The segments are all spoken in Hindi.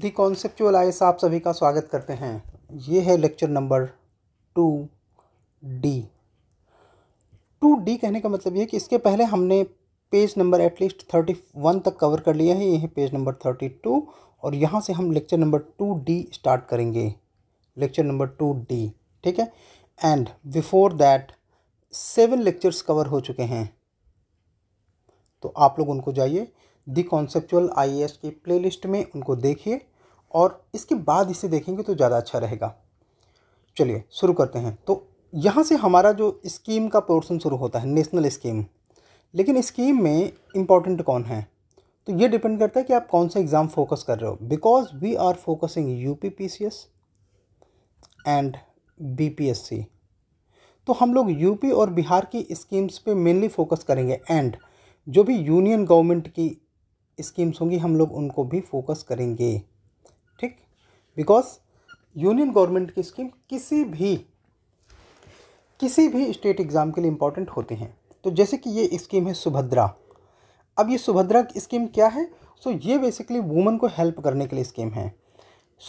दी कॉन्सेप्चुअल आई आप सभी का स्वागत करते हैं ये है lecture number two D two D कहने का मतलब ये कि इसके पहले हमने page number at least thirty one तक कवर कर लिया है ये है पेज नंबर थर्टी टू और यहाँ से हम lecture number two D start करेंगे लेक्चर नंबर टू डी ठीक है and before that seven lectures cover हो चुके हैं तो आप लोग उनको जाइए दी कॉन्सेप्चुअल आई की प्लेलिस्ट में उनको देखिए और इसके बाद इसे देखेंगे तो ज़्यादा अच्छा रहेगा चलिए शुरू करते हैं तो यहाँ से हमारा जो स्कीम का पोर्सन शुरू होता है नेशनल स्कीम लेकिन स्कीम में इम्पॉर्टेंट कौन है तो ये डिपेंड करता है कि आप कौन सा एग्ज़ाम फोकस कर रहे हो because we are focusing U P P C S and B P S C तो हम लोग यूपी और बिहार की स्कीम्स पे मेनली फोकस करेंगे एंड जो भी यूनियन गवर्नमेंट की स्कीम्स होंगी हम लोग उनको भी फोकस करेंगे ठीक बिकॉज यूनियन गवर्नमेंट की स्कीम किसी भी किसी भी स्टेट एग्ज़ाम के लिए इम्पॉर्टेंट होते हैं तो जैसे कि ये स्कीम है सुभद्रा अब ये सुभद्रा स्कीम क्या है सो so, ये बेसिकली वुमेन को हेल्प करने के लिए स्कीम है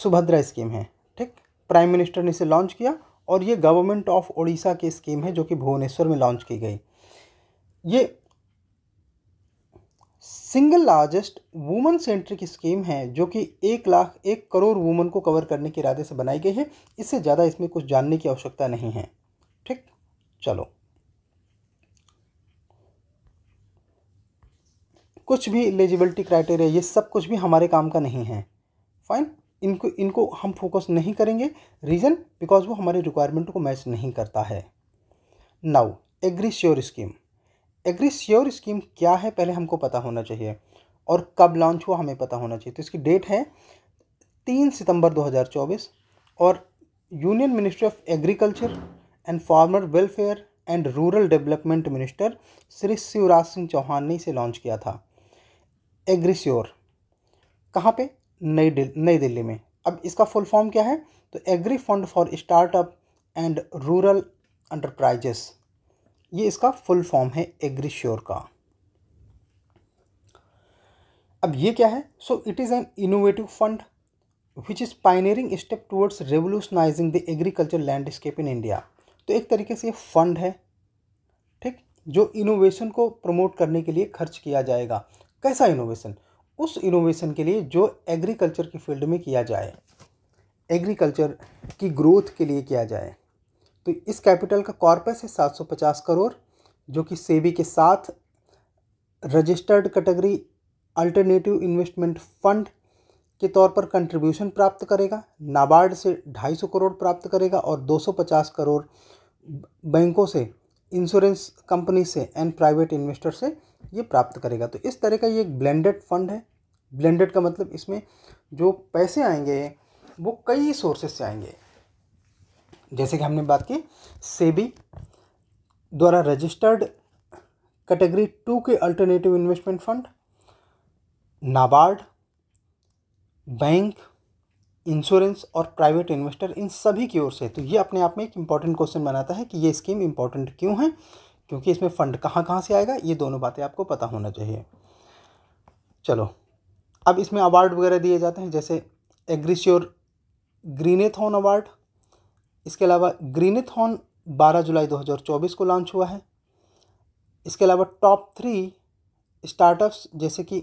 सुभद्रा स्कीम है ठीक प्राइम मिनिस्टर ने इसे लॉन्च किया और ये गवर्नमेंट ऑफ उड़ीसा की स्कीम है जो कि भुवनेश्वर में लॉन्च की गई ये single largest woman centric scheme है जो कि एक लाख एक करोड़ वुमन को कवर करने के इरादे से बनाई गई है इससे ज़्यादा इसमें कुछ जानने की आवश्यकता नहीं है ठीक चलो कुछ भी एलिजिबिलिटी क्राइटेरिया ये सब कुछ भी हमारे काम का नहीं है फाइन इनको इनको हम फोकस नहीं करेंगे रीज़न बिकॉज वो हमारे रिक्वायरमेंट को मैच नहीं करता है now AgriSure scheme AgriSure scheme क्या है पहले हमको पता होना चाहिए और कब लॉन्च हुआ हमें पता होना चाहिए तो इसकी डेट है तीन सितंबर 2024 और union ministry of agriculture and farmer welfare and rural development minister Shri Shivraj Singh Chouhan ने इसे लॉन्च किया था एग्री श्योर कहाँ पर नई दिल, नई दिल्ली में अब इसका फुल फॉर्म क्या है तो agri fund for startup and rural enterprises ये इसका फुल फॉर्म है एग्रीश्योर का अब ये क्या है so it is an innovative fund which is pioneering step towards revolutionising the agriculture landscape in India तो एक तरीके से ये फंड है ठीक जो इनोवेशन को प्रमोट करने के लिए खर्च किया जाएगा कैसा इनोवेशन उस इनोवेशन के लिए जो एग्रीकल्चर की फील्ड में किया जाए एग्रीकल्चर की ग्रोथ के लिए किया जाए तो इस कैपिटल का कॉर्पस है 750 करोड़ जो कि सेबी के साथ registered category alternative investment fund के तौर पर कंट्रीब्यूशन प्राप्त करेगा नाबार्ड से 250 करोड़ प्राप्त करेगा और 250 करोड़ बैंकों से इंश्योरेंस कंपनी से एंड प्राइवेट इन्वेस्टर से ये प्राप्त करेगा तो इस तरह का ये एक ब्लेंडेड फंड है ब्लेंडेड का मतलब इसमें जो पैसे आएंगे वो कई सोर्सेज से आएंगे जैसे कि हमने बात की सेबी द्वारा रजिस्टर्ड कैटेगरी टू के alternative investment fund NABARD bank insurance और प्राइवेट इन्वेस्टर इन सभी की ओर से तो ये अपने आप में एक इम्पॉर्टेंट क्वेश्चन बनाता है कि ये स्कीम इम्पॉर्टेंट क्यों है क्योंकि इसमें फ़ंड कहाँ कहाँ से आएगा ये दोनों बातें आपको पता होना चाहिए चलो अब इसमें अवार्ड वगैरह दिए जाते हैं जैसे एग्रीश्योर ग्रीनेथॉन अवार्ड इसके अलावा ग्रीनिथॉन 12 जुलाई 2024 को लॉन्च हुआ है इसके अलावा टॉप थ्री स्टार्टअप्स जैसे कि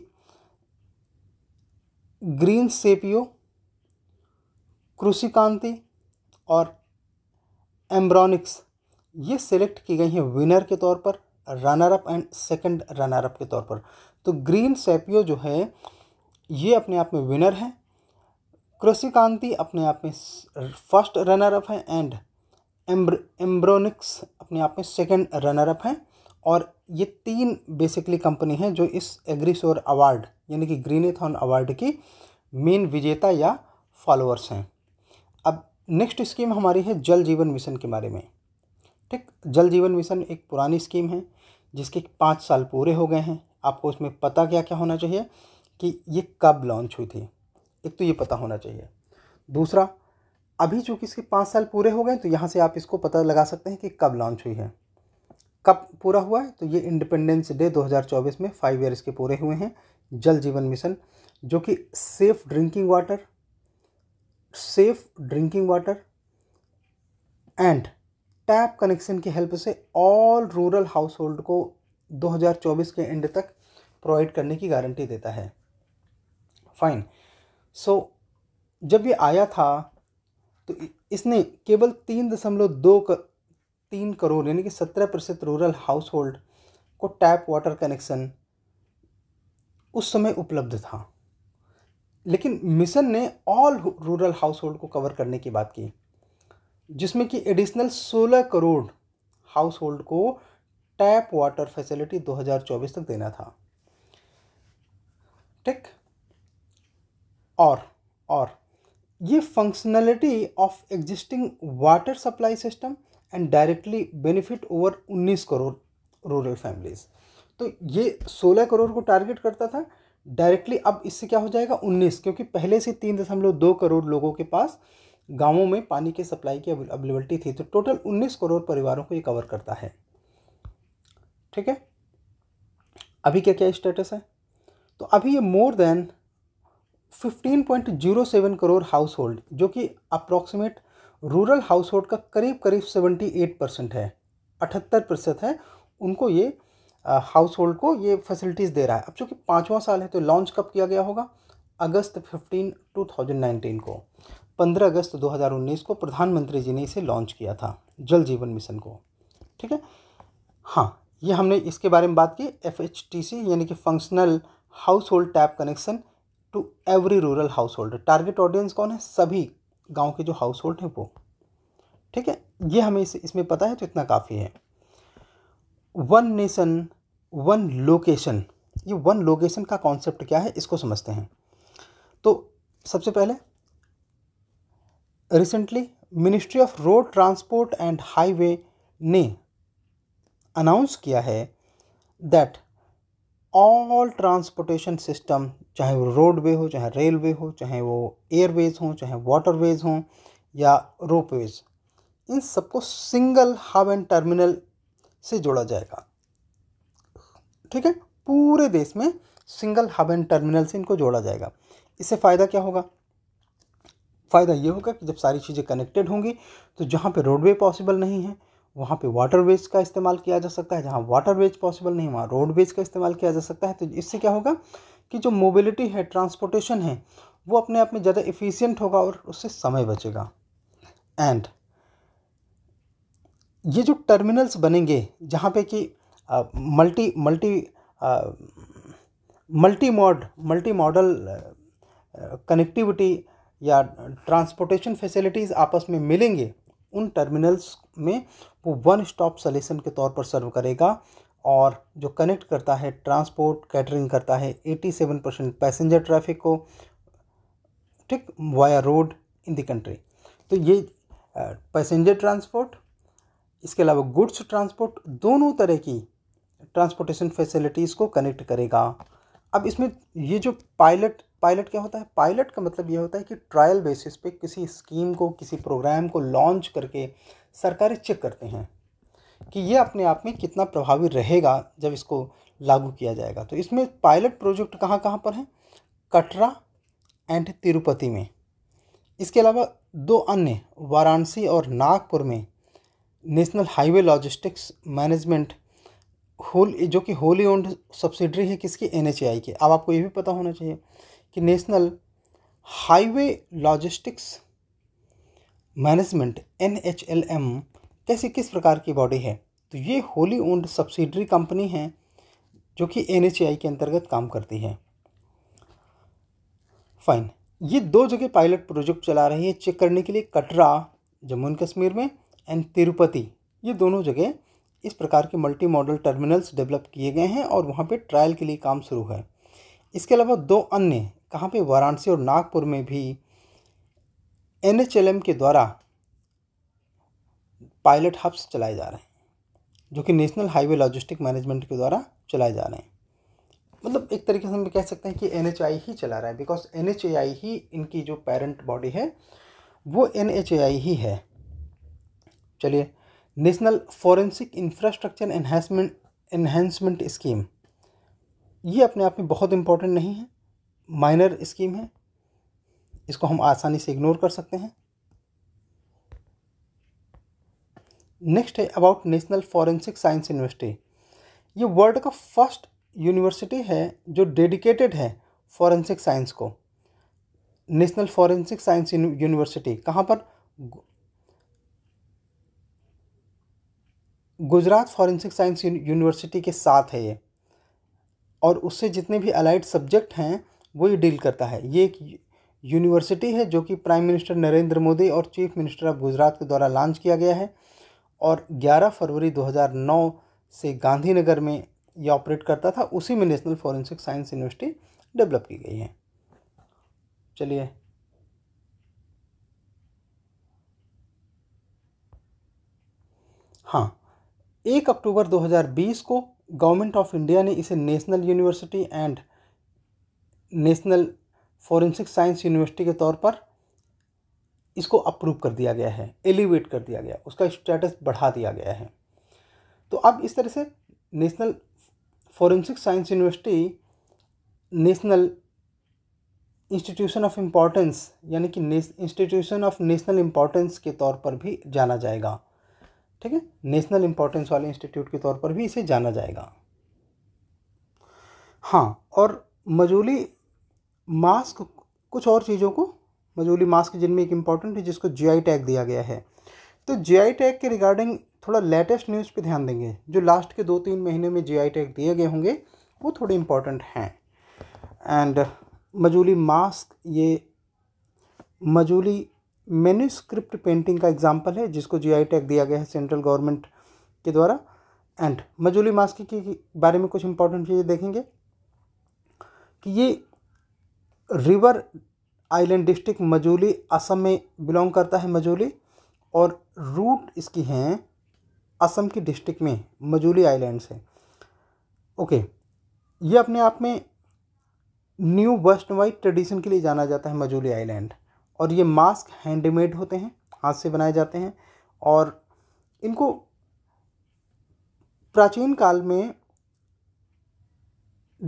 ग्रीन सेपियो कृषिकांति और एम्ब्रॉनिक्स ये सेलेक्ट की गई हैं विनर के तौर पर runner up and second runner up के तौर पर तो ग्रीन सेपियो जो है ये अपने आप में विनर हैं कृषि कांति अपने आप में फर्स्ट रनर अप है एंड एम्ब्रोनिक्स अपने आप में सेकेंड रनर अप हैं और ये तीन बेसिकली कंपनी हैं जो इस एग्रीसोर अवार्ड यानी कि ग्रीनेथॉन अवार्ड की मेन विजेता या फॉलोअर्स हैं अब नेक्स्ट स्कीम हमारी है जल जीवन मिशन के बारे में ठीक जल जीवन मिशन एक पुरानी स्कीम है जिसके पाँच साल पूरे हो गए हैं आपको उसमें पता क्या क्या होना चाहिए कि ये कब लॉन्च हुई थी एक तो ये पता होना चाहिए दूसरा अभी चूँकि इसके पाँच साल पूरे हो गए तो यहाँ से आप इसको पता लगा सकते हैं कि कब लॉन्च हुई है कब पूरा हुआ है तो ये इंडिपेंडेंस डे 2024 में फाइव ईयर्स के पूरे हुए हैं जल जीवन मिशन जो कि safe drinking water safe drinking water and tap connection की हेल्प से ऑल रूरल हाउस होल्ड को 2024 के एंड तक प्रोवाइड करने की गारंटी देता है फाइन सो so, जब ये आया था तो इसने केवल तीन दशमलव दो कर, तीन करोड़ यानी कि सत्रह प्रतिशत रूरल हाउस होल्ड को टैप वाटर कनेक्शन उस समय उपलब्ध था लेकिन मिशन ने ऑल रूरल हाउस होल्ड को कवर करने की बात की जिसमें कि एडिशनल सोलह करोड़ हाउस होल्ड को टैप वाटर फैसिलिटी 2024 तक देना था ठीक और और ये functionality of existing water supply system and directly benefit over 19 crore rural families तो ये 16 करोड़ को टारगेट करता था डायरेक्टली अब इससे क्या हो जाएगा 19 क्योंकि पहले से तीन दशमलव दो करोड़ लोगों के पास गांवों में पानी की सप्लाई की अवेलेबिलिटी थी तो टोटल 19 करोड़ परिवारों को ये कवर करता है ठीक है अभी क्या क्या स्टेटस है तो अभी ये more than 15.07 crore household जो कि अप्रॉक्सीमेट रूरल हाउस होल्ड का करीब करीब 78 परसेंट है अठहत्तर प्रतिशत है उनको ये हाउस होल्ड को ये फैसिलिटीज़ दे रहा है अब चूँकि पाँचवा साल है तो लॉन्च कब किया गया होगा अगस्त 15 2019 को 15 अगस्त 2019 को प्रधानमंत्री जी ने इसे लॉन्च किया था जल जीवन मिशन को ठीक है हाँ ये हमने इसके बारे में बात की एफ यानी कि functional household tap connection to every rural household target audience कौन है सभी गांव के जो हाउस होल्ड हैं वो ठीक है ये हमें इस, इसमें पता है तो इतना काफ़ी है वन नेशन वन लोकेशन ये वन लोकेशन का कॉन्सेप्ट क्या है इसको समझते हैं तो सबसे पहले recently ministry of road transport and highway ने अनाउंस किया है दैट ऑल ट्रांसपोर्टेशन सिस्टम चाहे वो रोडवे हो चाहे रेलवे हो चाहे वो एयरवेज हों चाहे वाटरवेज हों या रोपवेज इन सबको सिंगल हब एंड टर्मिनल से जोड़ा जाएगा ठीक है पूरे देश में सिंगल हब एंड टर्मिनल से इनको जोड़ा जाएगा इससे फ़ायदा क्या होगा फ़ायदा ये होगा कि जब सारी चीज़ें कनेक्टेड होंगी तो जहाँ पे रोडवे पॉसिबल नहीं है वहाँ पे वेज का इस्तेमाल किया जा सकता है जहाँ वाटर वेज पॉसिबल नहीं वहाँ रोडवेज का इस्तेमाल किया जा सकता है तो इससे क्या होगा कि जो मोबिलिटी है ट्रांसपोर्टेशन है वो अपने आप में ज़्यादा इफ़िशियंट होगा और उससे समय बचेगा एंड ये जो टर्मिनल्स बनेंगे जहाँ पे कि multi multi multi mod multi model connectivity या ट्रांसपोर्टेशन फैसिलिटीज़ आपस में मिलेंगे उन टर्मिनल्स में वो वन स्टॉप सॉल्यूशन के तौर पर सर्व करेगा और जो कनेक्ट करता है ट्रांसपोर्ट कैटरिंग करता है 87 परसेंट पैसेंजर ट्रैफिक को ठीक via road in the country तो ये पैसेंजर ट्रांसपोर्ट इसके अलावा गुड्स ट्रांसपोर्ट दोनों तरह की ट्रांसपोर्टेशन फैसिलिटीज़ को कनेक्ट करेगा अब इसमें ये जो पायलट पायलट क्या होता है पायलट का मतलब ये होता है कि ट्रायल बेसिस पे किसी स्कीम को किसी प्रोग्राम को लॉन्च करके सरकारें चेक करते हैं कि ये अपने आप में कितना प्रभावी रहेगा जब इसको लागू किया जाएगा तो इसमें पायलट प्रोजेक्ट कहाँ कहाँ पर हैं कटरा एंड तिरुपति में इसके अलावा दो अन्य वाराणसी और नागपुर में नेशनल हाईवे लॉजिस्टिक्स मैनेजमेंट होल जो कि होली ओन्ड सब्सिडरी है किसकी एन एच आई की अब आपको ये भी पता होना चाहिए कि national highway logistics management N H L M कैसी किस प्रकार की बॉडी है तो ये होली ओन्ड सब्सिडरी कंपनी है जो कि एन एच आई के अंतर्गत काम करती है फाइन ये दो जगह पायलट प्रोजेक्ट चला रही है चेक करने के लिए कटरा जम्मू एंड कश्मीर में एंड तिरुपति ये दोनों जगह इस प्रकार के मल्टी मॉडल टर्मिनल्स डेवलप किए गए हैं और वहाँ पे ट्रायल के लिए काम शुरू है इसके अलावा दो अन्य कहाँ पे वाराणसी और नागपुर में भी एन के द्वारा पायलट हब्स चलाए जा रहे हैं जो कि नेशनल हाईवे लॉजिस्टिक मैनेजमेंट के द्वारा चलाए जा रहे हैं मतलब एक तरीके से हम कह सकते हैं कि एन ही चला रहा है बिकॉज एन ही इनकी जो पेरेंट बॉडी है वो एन ही है चलिए national forensic infrastructure enhancement enhancement scheme ये अपने आप में बहुत इम्पोर्टेंट नहीं है माइनर स्कीम है इसको हम आसानी से इग्नोर कर सकते हैं नेक्स्ट है about national forensic science university ये वर्ल्ड का फर्स्ट यूनिवर्सिटी है जो डेडिकेटेड है फॉरेंसिक साइंस को नेशनल फॉरेंसिक साइंस यूनिवर्सिटी कहाँ पर गुजरात फॉरेंसिक साइंस यूनिवर्सिटी के साथ है ये और उससे जितने भी अलाइड सब्जेक्ट हैं वो ये डील करता है ये एक यूनिवर्सिटी है जो कि प्राइम मिनिस्टर नरेंद्र मोदी और चीफ मिनिस्टर ऑफ गुजरात के द्वारा लॉन्च किया गया है और 11 फरवरी 2009 से गांधीनगर में यह ऑपरेट करता था उसी में national forensic science university develop की गई है चलिए हाँ एक अक्टूबर 2020 को गवर्नमेंट ऑफ इंडिया ने इसे national university and national forensic science university के तौर पर इसको अप्रूव कर दिया गया है एलिवेट कर दिया गया उसका स्टेटस बढ़ा दिया गया है तो अब इस तरह से national forensic science university national institution of importance यानी कि इंस्टीट्यूशन ऑफ नेशनल इम्पॉर्टेंस के तौर पर भी जाना जाएगा ठीक है नेशनल इम्पोर्टेंस वाले इंस्टीट्यूट के तौर पर भी इसे जाना जाएगा हाँ और मजूली मास्क कुछ और चीज़ों को मजूली मास्क जिनमें एक इम्पॉर्टेंट है जिसको आई टैग दिया गया है तो आई टैग के रिगार्डिंग थोड़ा लेटेस्ट न्यूज़ पे ध्यान देंगे जो लास्ट के दो तीन महीने में आई टैग दिए गए होंगे वो थोड़े इम्पॉर्टेंट हैं एंड मजूली मास्क ये मजूली मेन्यूस्क्रिप्ट पेंटिंग का एग्जाम्पल है जिसको आई टैग दिया गया है सेंट्रल गवर्नमेंट के द्वारा एंड मजूली मास्क के बारे में कुछ इम्पॉर्टेंट चीज़ें देखेंगे कि ये river island district Majuli Assam में बिलोंग करता है मजूली और रूट इसकी हैं असम की डिस्ट्रिक्ट में मजूली आइलैंड से ओके ये अपने आप में न्यू वेस्ट वाइट ट्रेडिशन के लिए जाना जाता है मजूली आइलैंड और ये मास्क हैंडमेड होते हैं हाथ से बनाए जाते हैं और इनको प्राचीन काल में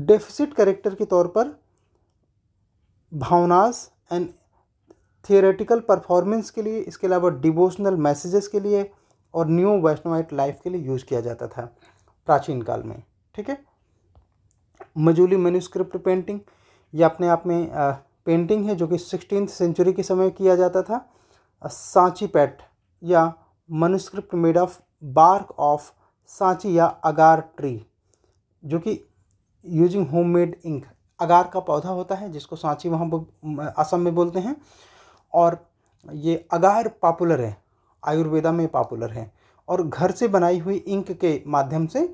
डेफिसिट करेक्टर के तौर पर भावनास एंड थियोरेटिकल परफॉर्मेंस के लिए इसके अलावा डिवोशनल मैसेजेस के लिए और न्यू वैष्णवाइट लाइफ के लिए यूज़ किया जाता था प्राचीन काल में ठीक है मजूली मेन्यूस्क्रिप्ट पेंटिंग ये अपने आप में आ, पेंटिंग है जो कि सिक्सटीन सेंचुरी के समय किया जाता था सांची पैट या manuscript made of bark of Sanchi या अगार ट्री जो कि यूजिंग होममेड इंक अगार का पौधा होता है जिसको सांची वहाँ असम में बोलते हैं और ये अगार पॉपुलर है आयुर्वेदा में पॉपुलर है और घर से बनाई हुई इंक के माध्यम से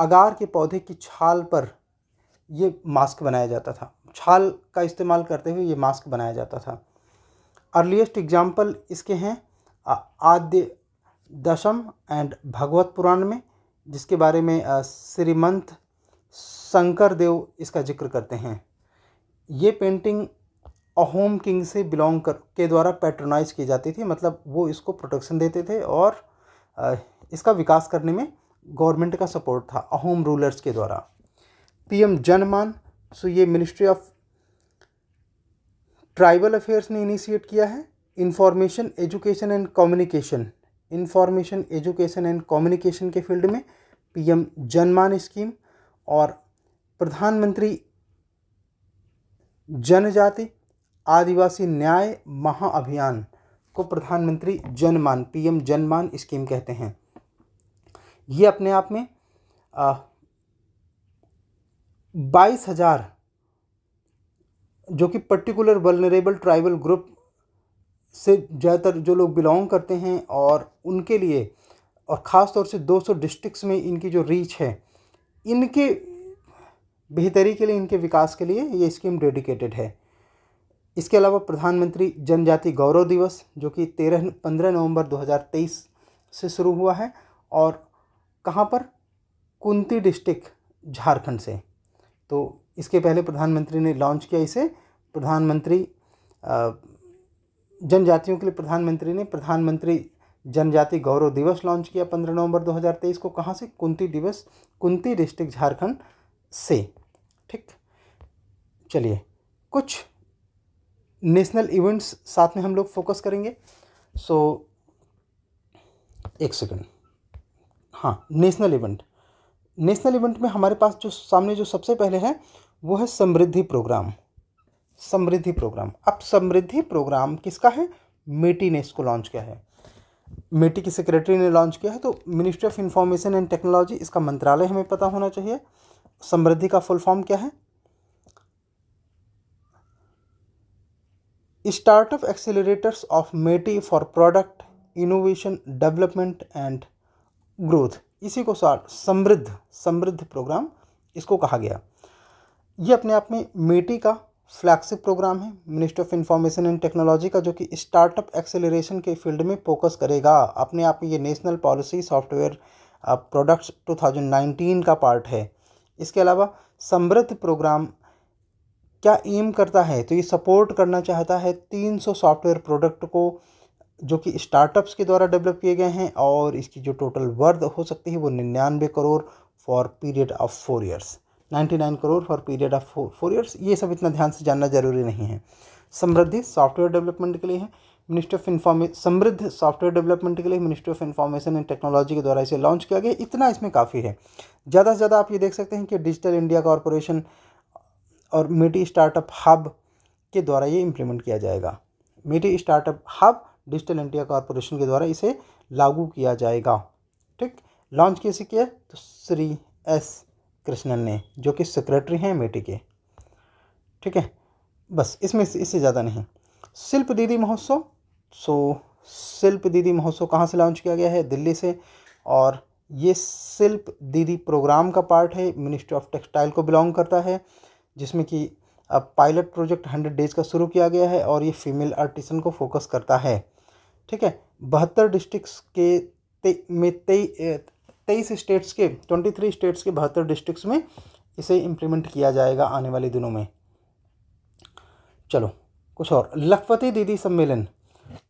अगार के पौधे की छाल पर ये मास्क बनाया जाता था छाल का इस्तेमाल करते हुए ये मास्क बनाया जाता था अर्लीस्ट एग्जाम्पल इसके हैं आद्य दशम एंड भगवत पुराण में जिसके बारे में श्रीमंत शंकर देव इसका जिक्र करते हैं ये पेंटिंग अहोम किंग से बिलोंग कर के द्वारा पैट्रोनाइज की जाती थी मतलब वो इसको प्रोटेक्शन देते थे और इसका विकास करने में गवर्नमेंट का सपोर्ट था अहोम रूलर्स के द्वारा पीएम जनमान सो ये मिनिस्ट्री ऑफ ट्राइबल अफेयर्स ने इनिशिएट किया है information education and communication information education and communication के फील्ड में पीएम जनमान स्कीम और प्रधानमंत्री जनजाति आदिवासी न्याय महाअभियान को प्रधानमंत्री जनमान पीएम जनमान स्कीम कहते हैं ये अपने आप में बाईस हज़ार जो कि पर्टिकुलर वलनरेबल ट्राइबल ग्रुप से ज़्यादातर जो लोग बिलोंग करते हैं और उनके लिए और ख़ास तौर से 200 डिस्ट्रिक्ट्स में इनकी जो रीच है इनके बेहतरी के लिए इनके विकास के लिए ये स्कीम डेडिकेटेड है इसके अलावा प्रधानमंत्री जनजाति गौरव दिवस जो कि तेरह पंद्रह नवंबर 2023 से शुरू हुआ है और कहाँ पर कुंती डिस्ट्रिक्ट झारखंड से तो इसके पहले प्रधानमंत्री ने लॉन्च किया इसे प्रधानमंत्री जनजातियों के लिए प्रधानमंत्री ने प्रधानमंत्री जनजाति गौरव दिवस लॉन्च किया पंद्रह नवंबर 2023 को कहाँ से कुंती दिवस कुंती डिस्ट्रिक्ट झारखंड से ठीक चलिए कुछ नेशनल इवेंट्स साथ में हम लोग फोकस करेंगे सो so, एक सेकंड हाँ नेशनल इवेंट नेशनल इवेंट में हमारे पास जो सामने जो सबसे पहले है वो है समृद्धि प्रोग्राम समृद्धि प्रोग्राम अब समृद्धि प्रोग्राम किसका है मेटी ने इसको लॉन्च किया है मेटी की सेक्रेटरी ने लॉन्च किया है तो ministry of information and technology इसका मंत्रालय हमें पता होना चाहिए समृद्धि का फुल फॉर्म क्या है startup accelerators of MeitY for product innovation development and growth इसी को समृद्ध समृद्ध प्रोग्राम इसको कहा गया ये अपने आप में मेटी का फ्लैगशिप प्रोग्राम है ministry of information and technology का जो कि स्टार्टअप एक्सेलरेशन के फील्ड में फोकस करेगा अपने आप में ये नेशनल पॉलिसी सॉफ्टवेयर प्रोडक्ट्स 2019 का पार्ट है इसके अलावा समृद्ध प्रोग्राम क्या एम करता है तो ये सपोर्ट करना चाहता है 300 सॉफ्टवेयर प्रोडक्ट को जो कि स्टार्टअप्स के द्वारा डेवलप किए गए हैं और इसकी जो टोटल वर्थ हो सकती है वो निन्यानवे crore for period of four years 99 crore for period of four years ये सब इतना ध्यान से जानना जरूरी नहीं है समृद्धि सॉफ्टवेयर डेवलपमेंट के लिए है मिनिस्ट्री ऑफ इन्फॉर्मे समृद्ध सॉफ्टवेयर डेवलपमेंट के लिए ministry of information and technology के द्वारा इसे लॉन्च किया गया इतना इसमें काफ़ी है ज़्यादा से ज़्यादा आप ये देख सकते हैं कि डिजिटल इंडिया कॉरपोरेशन और मिटी स्टार्टअप हब के द्वारा ये इम्प्लीमेंट किया जाएगा MeitY startup hub digital India corporation के द्वारा इसे लागू किया जाएगा ठीक लॉन्च कैसे किया तो श्री एस कृष्णन ने जो कि सेक्रेटरी हैं मेटी के ठीक है बस इसमें इससे ज़्यादा नहीं शिल्प दीदी महोत्सव सो शिल्प दीदी महोत्सव कहाँ से लॉन्च किया गया है दिल्ली से और ये शिल्प दीदी प्रोग्राम का पार्ट है मिनिस्ट्री ऑफ टेक्सटाइल को बिलोंग करता है जिसमें कि अब पायलट प्रोजेक्ट हंड्रेड डेज़ का शुरू किया गया है और ये फीमेल आर्टिसन को फोकस करता है ठीक है बहत्तर डिस्ट्रिक्स के ते, में तेई तेईस स्टेट्स के ट्वेंटी थ्री स्टेट्स के बहत्तर डिस्ट्रिक्ट्स में इसे इम्प्लीमेंट किया जाएगा आने वाले दिनों में चलो कुछ और लखपति दीदी सम्मेलन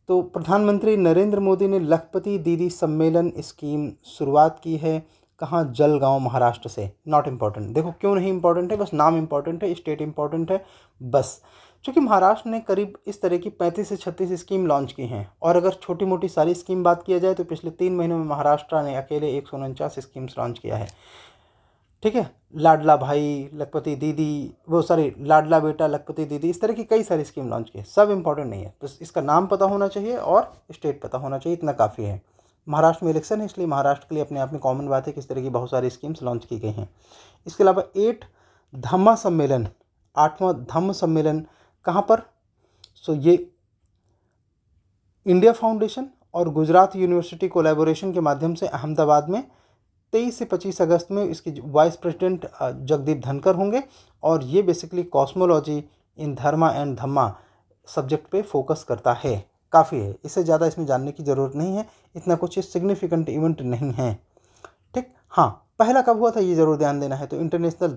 तो प्रधानमंत्री नरेंद्र मोदी ने लखपति दीदी सम्मेलन स्कीम शुरुआत की है कहाँ जलगांव महाराष्ट्र से नॉट इम्पॉर्टेंट देखो क्यों नहीं इम्पॉर्टेंट है बस नाम इम्पॉर्टेंट है स्टेट इम्पॉर्टेंट है बस चूँकि महाराष्ट्र ने करीब इस तरह की पैंतीस से छत्तीस स्कीम लॉन्च की हैं और अगर छोटी मोटी सारी स्कीम बात किया जाए तो पिछले तीन महीनों में महाराष्ट्र ने अकेले एक सौ उनचास स्कीम्स लॉन्च किया है ठीक है लाडला भाई लखपति दीदी वो सॉरी लाडला बेटा लखपति दीदी इस तरह की कई सारी स्कीम लॉन्च की है सब इंपॉर्टेंट नहीं है तो इसका नाम पता होना चाहिए और स्टेट पता होना चाहिए इतना काफ़ी है महाराष्ट्र में इलेक्शन है इसलिए महाराष्ट्र के लिए अपने आप में कॉमन बात है कि इस तरह की बहुत सारी स्कीम्स लॉन्च की गई हैं इसके अलावा एट धम्मा सम्मेलन आठवां धम्म सम्मेलन कहाँ पर सो so, ये इंडिया फाउंडेशन और गुजरात यूनिवर्सिटी कोलेबोरेशन के माध्यम से अहमदाबाद में तेईस से पच्चीस अगस्त में इसके वाइस प्रेसिडेंट जगदीप धनकर होंगे और ये basically cosmology in Dharma and Dhamma subject पे फोकस करता है काफ़ी है इससे ज़्यादा इसमें जानने की ज़रूरत नहीं है इतना कुछ सिग्निफिकेंट इवेंट नहीं है ठीक हाँ पहला कब हुआ था ये ज़रूर ध्यान देना है तो international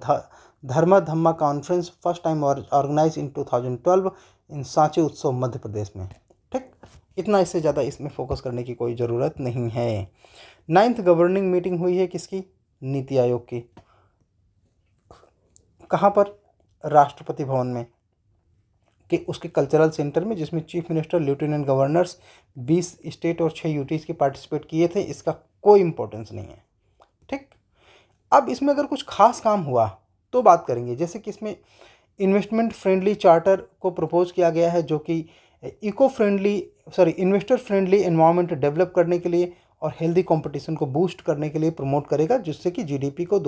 Dharma Dhamma conference first time organise in 2012 in Sanchi उत्सव मध्य प्रदेश में ठीक इतना इससे ज़्यादा इसमें फोकस करने की कोई ज़रूरत नहीं है नाइन्थ गवर्निंग मीटिंग हुई है किसकी नीति आयोग की कहाँ पर राष्ट्रपति भवन में कि उसके कल्चरल सेंटर में जिसमें चीफ मिनिस्टर लेफ्टिनेंट गवर्नर्स बीस स्टेट और छः यूटीज़ के पार्टिसिपेट किए थे इसका कोई इम्पोर्टेंस नहीं है ठीक अब इसमें अगर कुछ खास काम हुआ तो बात करेंगे जैसे कि इसमें इन्वेस्टमेंट फ्रेंडली चार्टर को प्रपोज किया गया है जो कि eco friendly sorry investor friendly environment develop करने के लिए और हेल्दी कंपटीशन को बूस्ट करने के लिए प्रमोट करेगा जिससे कि जीडीपी को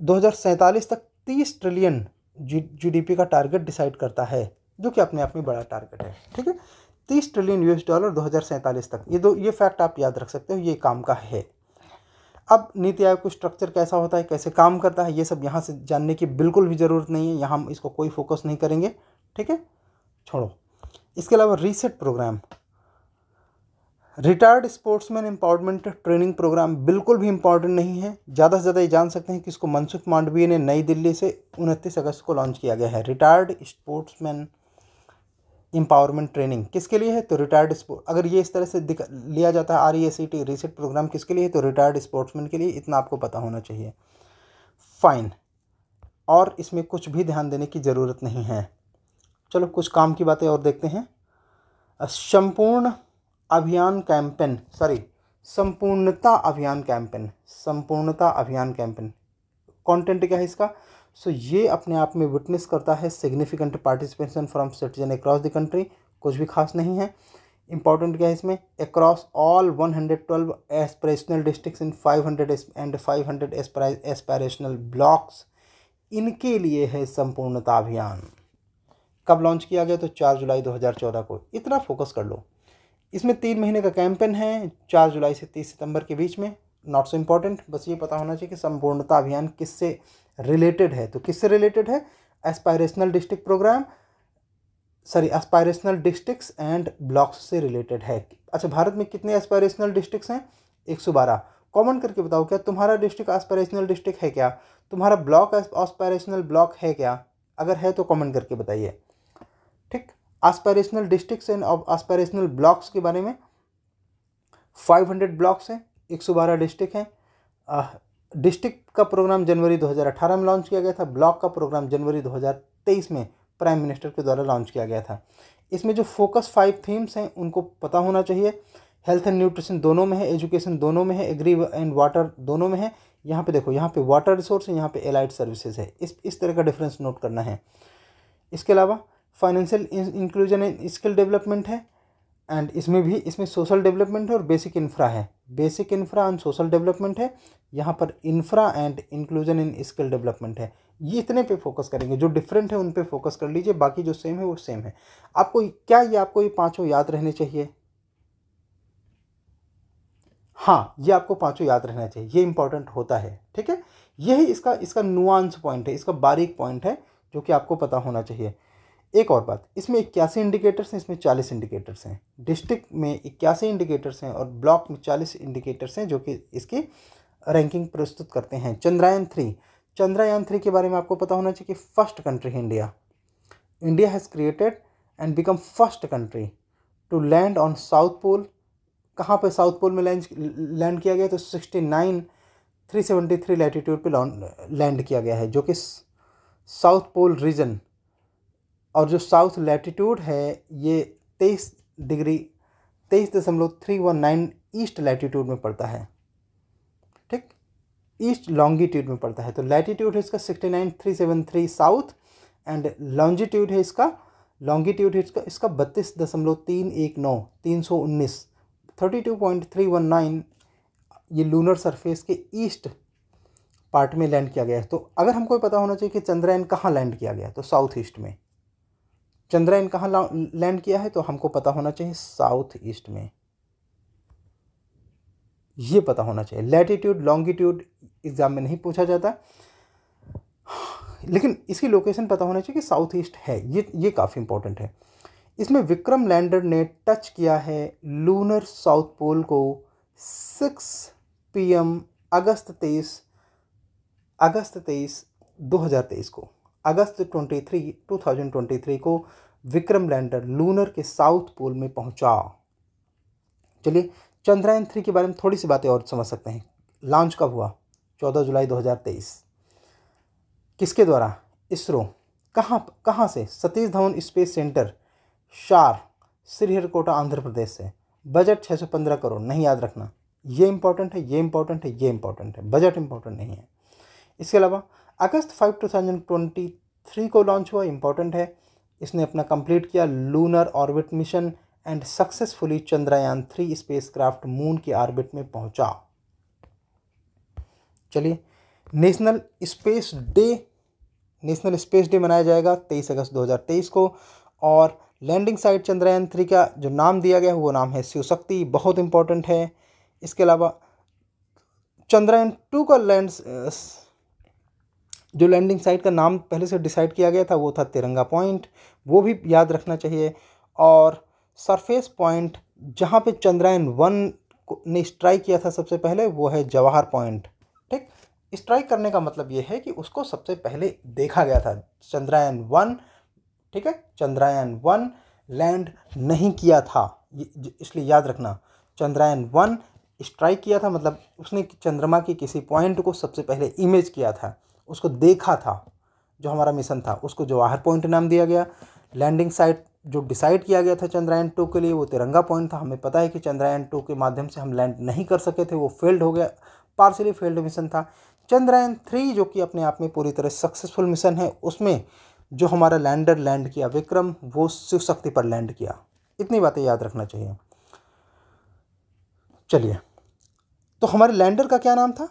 दो हज़ार तक तीस ट्रिलियन जीडीपी का टारगेट डिसाइड करता है जो कि अपने आप में बड़ा टारगेट है ठीक है तीस ट्रिलियन यूएस डॉलर दो हज़ार तक ये दो ये फैक्ट आप याद रख सकते हो ये काम का है अब नीति आयोग का स्ट्रक्चर कैसा होता है कैसे काम करता है ये सब यहाँ से जानने की बिल्कुल भी ज़रूरत नहीं है यहाँ हम इसको कोई फोकस नहीं करेंगे ठीक है छोड़ो इसके अलावा reset programme retired sportsman empowerment training programme बिल्कुल भी इम्पॉर्टेंट नहीं है ज़्यादा से ज़्यादा ये जान सकते हैं कि इसको मनसुख मांडवीय ने नई दिल्ली से उनतीस अगस्त को लॉन्च किया गया है रिटायर्ड स्पोर्ट्समैन इम्पावरमेंट ट्रेनिंग किसके लिए है तो रिटायर्ड स्पोर्ट अगर ये इस तरह से दिख लिया जाता है R E S C T reset programme किसके लिए है तो रिटायर्ड स्पोर्ट्समैन के लिए इतना आपको पता होना चाहिए फाइन और इसमें कुछ भी ध्यान देने की ज़रूरत नहीं है चलो कुछ काम की बातें और देखते हैं संपूर्ण अभियान कैंपेन सॉरी संपूर्णता अभियान कैंपेन संपूर्णता अभियान कैंपेन कंटेंट क्या है इसका सो ये अपने आप में विटनेस करता है significant participation from citizen across the country कुछ भी खास नहीं है इंपॉर्टेंट क्या है इसमें across all one hundred twelve aspirational district in five hundred and five hundred aspirational blocks इनके लिए है संपूर्णता अभियान कब लॉन्च किया गया तो चार जुलाई दो हज़ार चौदह को इतना फोकस कर लो इसमें तीन महीने का कैंपेन है चार जुलाई से तीस सितंबर के बीच में नॉट सो इम्पॉर्टेंट बस ये पता होना चाहिए कि संपूर्णता अभियान किससे रिलेटेड है तो किससे रिलेटेड है aspirational district programme sorry aspirational districts and blocks से रिलेटेड है अच्छा भारत में कितने एस्पायरेशनल डिस्ट्रिक्स हैं एक सौ बारह कॉमन करके बताओ क्या तुम्हारा डिस्ट्रिक्ट एस्पायरेशनल डिस्ट्रिक्ट है क्या तुम्हारा ब्लॉक एस्पायरेशनल ब्लॉक है क्या अगर है तो कॉमेंट करके बताइए ठीक aspirational districts and aspirational blocks के बारे में फाइव हंड्रेड ब्लॉक्स हैं एक सौ बारह डिस्ट्रिक्ट हैं डिस्ट्रिक्ट का प्रोग्राम जनवरी 2018 में लॉन्च किया गया था ब्लॉक का प्रोग्राम जनवरी 2023 में प्राइम मिनिस्टर के द्वारा लॉन्च किया गया था इसमें जो फोकस फाइव थीम्स हैं उनको पता होना चाहिए हेल्थ एंड न्यूट्रिशन दोनों में है एजुकेशन दोनों में है एग्री एंड वाटर दोनों में है यहाँ पे देखो यहाँ पे वाटर रिसोर्स है यहाँ पे एलाइड सर्विसेज है इस इस तरह का डिफरेंस नोट करना है इसके अलावा financial inclusion and skill development है एंड इसमें भी इसमें सोशल डेवलपमेंट है और बेसिक इन्फ्रा है basic infra and social development है यहाँ पर infra and inclusion in skill development है ये इतने पे फोकस करेंगे जो डिफरेंट है उन पे फोकस कर लीजिए बाकी जो सेम है वो सेम है आपको क्या ये आपको ये पाँचों याद रहने चाहिए हाँ ये आपको पाँचों याद रहना चाहिए ये इंपॉर्टेंट होता है ठीक है यही इसका इसका नुआंस पॉइंट है इसका बारीक पॉइंट है जो कि आपको पता होना चाहिए एक और बात इसमें इक्यासी इंडिकेटर्स हैं इसमें चालीस इंडिकेटर्स हैं डिस्ट्रिक्ट में इक्यासी इंडिकेटर्स हैं और ब्लॉक में चालीस इंडिकेटर्स हैं जो कि इसकी रैंकिंग प्रस्तुत करते हैं चंद्रयान थ्री चंद्रयान थ्री के बारे में आपको पता होना चाहिए कि फर्स्ट कंट्री है India India has created and become first country to land on south pole कहाँ पर साउथ पोल में लैंड लैंड किया गया तो sixty nine three seventy three latitude पर लैंड किया गया है जो कि साउथ पोल रीजन और जो साउथ लैटीट्यूड है ये तेईस डिग्री तेईस दशमलव three one nine east latitude में पड़ता है ठीक ईस्ट लॉन्गीट्यूड में पड़ता है तो लैटीट्यूड है इसका sixty nine three seven three south and longitude है इसका लॉन्गीट्यूड है इसका इसका बत्तीस दशमलव तीन एक नौ तीन सौ उन्नीस thirty two point three one nine ये लूनर सरफेस के ईस्ट पार्ट में लैंड किया गया है तो अगर हमको पता होना चाहिए कि चंद्रयान कहाँ लैंड किया गया तो साउथ ईस्ट में चंद्रयान कहाँ लैंड किया है तो हमको पता होना चाहिए साउथ ईस्ट में ये पता होना चाहिए लैटिट्यूड लॉन्गिट्यूड एग्ज़ाम में नहीं पूछा जाता लेकिन इसकी लोकेशन पता होना चाहिए कि साउथ ईस्ट है ये ये काफ़ी इंपॉर्टेंट है इसमें विक्रम लैंडर ने टच किया है लूनर साउथ पोल को सिक्स पीएम अगस्त तेईस अगस्त तेईस दो हज़ार तेईस को अगस्त 23, 2023 को विक्रम लैंडर लूनर के साउथ पोल में पहुंचा चलिए चंद्रयान थ्री के बारे में थोड़ी सी बातें और समझ सकते हैं लॉन्च कब हुआ 14 जुलाई 2023 किसके द्वारा इसरो कहाँ कहाँ से सतीश धवन स्पेस सेंटर शार श्रीहरकोटा आंध्र प्रदेश से बजट 615 करोड़ नहीं याद रखना ये इंपॉर्टेंट है ये इंपॉर्टेंट है ये इंपॉर्टेंट है बजट इंपॉर्टेंट नहीं है इसके अलावा August five two thousand twenty three को लॉन्च हुआ इंपॉर्टेंट है इसने अपना कंप्लीट किया lunar orbit mission and successfully Chandrayaan three craft moon के ऑर्बिट में पहुंचा चलिए national space day national space day मनाया जाएगा तेईस अगस्त 2023 को और लैंडिंग साइट चंद्रयान थ्री का जो नाम दिया गया है वो नाम है शिवशक्ति बहुत इंपॉर्टेंट है इसके अलावा चंद्रयान टू का लैंड जो लैंडिंग साइट का नाम पहले से डिसाइड किया गया था वो था तिरंगा पॉइंट वो भी याद रखना चाहिए और सरफेस पॉइंट जहाँ पे चंद्रयान वन ने स्ट्राइक किया था सबसे पहले वो है जवाहर पॉइंट ठीक स्ट्राइक करने का मतलब ये है कि उसको सबसे पहले देखा गया था चंद्रयान वन ठीक है चंद्रयान वन लैंड नहीं किया था इसलिए याद रखना चंद्रयान वन स्ट्राइक किया था मतलब उसने चंद्रमा के किसी पॉइंट को सबसे पहले इमेज किया था उसको देखा था जो हमारा मिशन था उसको जवाहर पॉइंट नाम दिया गया लैंडिंग साइट जो डिसाइड किया गया था चंद्रयान टू के लिए वो तिरंगा पॉइंट था हमें पता है कि चंद्रयान टू के माध्यम से हम लैंड नहीं कर सके थे वो फेल्ड हो गया पार्सली फेल्ड मिशन था चंद्रयान थ्री जो कि अपने आप में पूरी तरह सक्सेसफुल मिशन है उसमें जो हमारा लैंडर लैंड किया विक्रम वो शिव शक्ति पर लैंड किया इतनी बातें याद रखना चाहिए चलिए तो हमारे लैंडर का क्या नाम था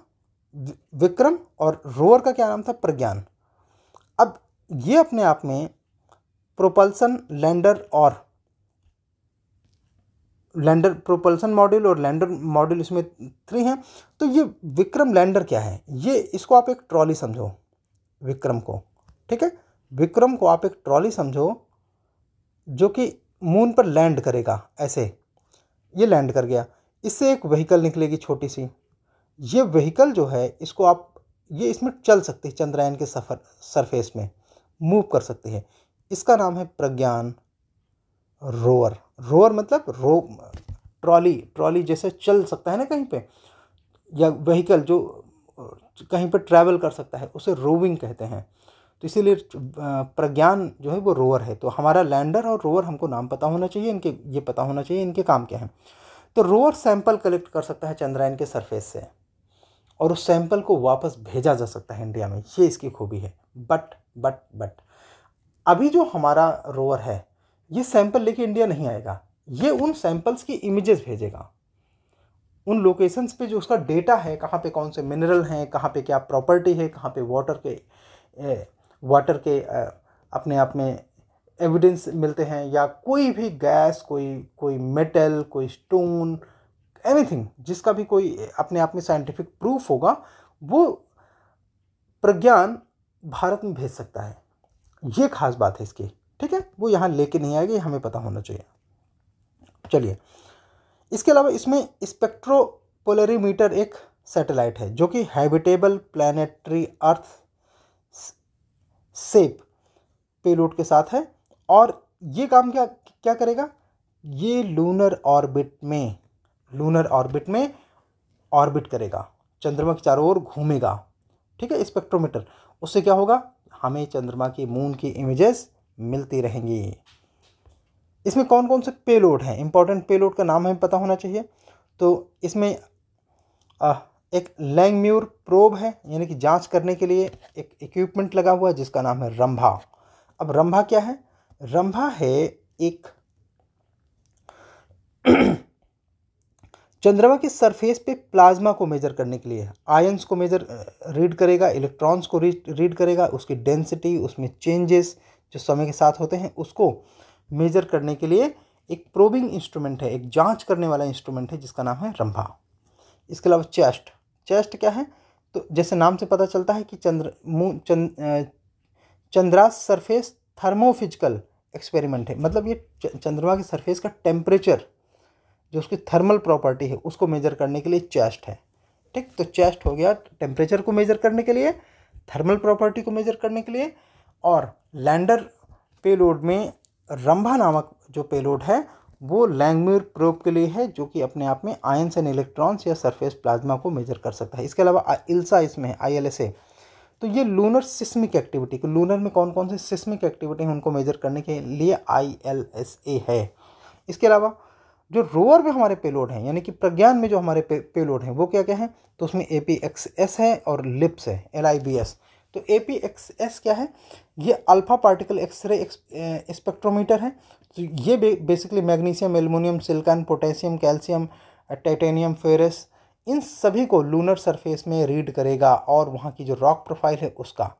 विक्रम और रोवर का क्या नाम था प्रज्ञान अब ये अपने आप में प्रोपल्सन लैंडर और लैंडर प्रोपल्सन मॉड्यूल और लैंडर मॉड्यूल इसमें थ्री हैं तो ये विक्रम लैंडर क्या है ये इसको आप एक ट्रॉली समझो विक्रम को ठीक है विक्रम को आप एक ट्रॉली समझो जो कि मून पर लैंड करेगा ऐसे ये लैंड कर गया इससे एक व्हीकल निकलेगी छोटी सी ये व्हीकल जो है इसको आप ये इसमें चल सकते हैं चंद्रयान के सफ़र सरफेस में मूव कर सकते हैं इसका नाम है प्रज्ञान रोअर रोअर मतलब रो ट्रॉली ट्रॉली जैसे चल सकता है ना कहीं पे या व्हीकल जो कहीं पर ट्रैवल कर सकता है उसे रोविंग कहते हैं तो इसीलिए प्रज्ञान जो है वो रोवर है तो हमारा लैंडर और रोवर हमको नाम पता होना चाहिए इनके ये पता होना चाहिए इनके काम क्या हैं तो रोवर सैंपल कलेक्ट कर सकता है चंद्रयान के सरफेस से और उस सैंपल को वापस भेजा जा सकता है इंडिया में ये इसकी खूबी है बट बट बट अभी जो हमारा रोवर है ये सैंपल लेके इंडिया नहीं आएगा ये उन सैंपल्स की इमेजेस भेजेगा उन लोकेशंस पे जो उसका डेटा है कहाँ पे कौन से मिनरल हैं कहाँ पे क्या प्रॉपर्टी है कहाँ पे वाटर के ए, वाटर के ए, अपने आप में एविडेंस मिलते हैं या कोई भी गैस कोई कोई मेटल कोई स्टोन एनीथिंग जिसका भी कोई अपने आप में साइंटिफिक प्रूफ होगा वो प्रज्ञान भारत में भेज सकता है ये खास बात है इसकी ठीक है वो यहाँ लेके नहीं आएगी हमें पता होना चाहिए चलिए इसके अलावा इसमें स्पेक्ट्रोपोलरीमीटर एक सैटेलाइट है जो कि habitable planetary earth shape payload के साथ है और ये काम क्या क्या करेगा ये लूनर ऑर्बिट में लूनर ऑर्बिट में ऑर्बिट करेगा चंद्रमा के चारों ओर घूमेगा ठीक है स्पेक्ट्रोमीटर उससे क्या होगा हमें चंद्रमा की मून की इमेजेस मिलती रहेंगी इसमें कौन कौन से पेलोड हैं इंपॉर्टेंट पेलोड का नाम हमें पता होना चाहिए तो इसमें आ, एक लैंगम्यूर प्रोब है यानी कि जांच करने के लिए एक इक्विपमेंट लगा हुआ है जिसका नाम है रंभा अब रंभा क्या है रंभा है एक चंद्रमा के सरफेस पे प्लाज्मा को मेजर करने के लिए आयंस को मेजर रीड करेगा इलेक्ट्रॉन्स को रीड करेगा उसकी डेंसिटी उसमें चेंजेस जो समय के साथ होते हैं उसको मेजर करने के लिए एक प्रोबिंग इंस्ट्रूमेंट है एक जांच करने वाला इंस्ट्रूमेंट है जिसका नाम है रंभा इसके अलावा चेस्ट चेस्ट क्या है तो जैसे नाम से पता चलता है कि चंद्र चंद चंद्रा सरफेस थर्मोफिजिकल एक्सपेरिमेंट है मतलब ये चंद्रमा के सरफेस का टेम्परेचर जो उसकी थर्मल प्रॉपर्टी है उसको मेजर करने के लिए चेस्ट है ठीक तो चेस्ट हो गया टेम्परेचर को मेजर करने के लिए थर्मल प्रॉपर्टी को मेजर करने के लिए और लैंडर पेलोड में रंभा नामक जो पेलोड है वो लैंगमिर प्रोब के लिए है जो कि अपने आप में आयंस एंड इलेक्ट्रॉन्स या सरफेस प्लाज्मा को मेजर कर सकता है इसके अलावा इल्सा इसमें है आई तो ये लूनर सिस्मिक एक्टिविटी को लूनर में कौन कौन से सिस्मिक एक्टिविटी है उनको मेजर करने के लिए आई है इसके अलावा जो रोवर में हमारे पेलोड हैं यानी कि प्रज्ञान में जो हमारे पे, पेलोड हैं वो क्या क्या हैं तो उसमें ए पी एक्स एस है और लिप्स है एल आई बी एस तो ए पी एक्स एस क्या है ये अल्फ़ा पार्टिकल एक्सरे स्पेक्ट्रोमीटर है तो ये बे, basically magnesium aluminium silicon potassium calcium titanium ferrous इन सभी को लूनर सरफेस में रीड करेगा और वहाँ की जो रॉक प्रोफाइल है उसका